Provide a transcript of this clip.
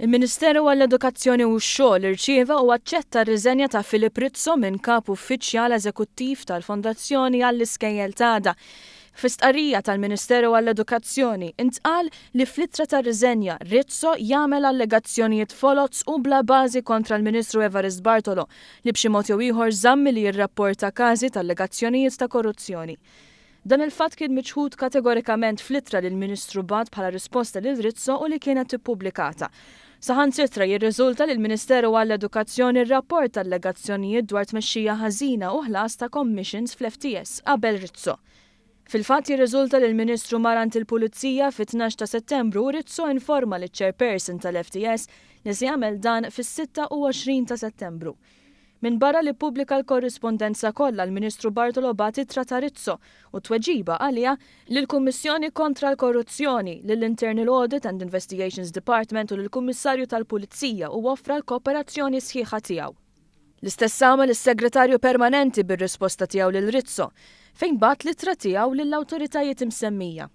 Il-Ministeru għall-Edukazzjoni u x-xogħol irċieva u aċċetta r riżenja ta' Filip Rizzo minn kap uffiċjal eżekuttiv tal-Fondazzjoni għall-Iskejjel Tada. Fistqarrija tal-Ministeru għall-Edukazzjoni intqal li flittra ta' riżenja Rizzo jagħmel allegazzjonijiet folots u bla bażi kontra l-Ministru Evaris Bartolo li b'xi mod jew ieħor żammi li jirrapporta każi tal-allegazzjonijiet ta' korruzzjoni. Dan il-fat kien miċħud kategorikament flittra lill ministru Bad bħala risposta lil Rizzo u li kienet ippubblikata. Saħan sitra jirriżulta li l-Ministeru għall-Edukazzjoni rapport allegazzjonijiet dwar tmexxija ħażina u ħlas ta' commissions fl-FTS qabel Rizzo. Fil-fatt jirriżulta li l-Ministru Marant il-Pulizija fit-12 ta' Settembru Rizzo informa li ċerperson tal-FTS li se jagħmel dan fis-26 ta' Settembru. Min barra li pubblika l-korrispondenza kollha l-Ministru Bartolo Bati Tratarizzo u tweġiba għalija li l-Kummissjoni kontra l-Korruzzjoni lill-Internal Audit and Investigations Department u l-Kummissarju tal-Pulizija u offra l-kooperazzjoni sħiħa tiegħu. L-istess għamel is-segretarju permanenti bir-risposta tiegħu lil Rizzo fejn bat li tratijaw lill-awtoritajiet imsemmija.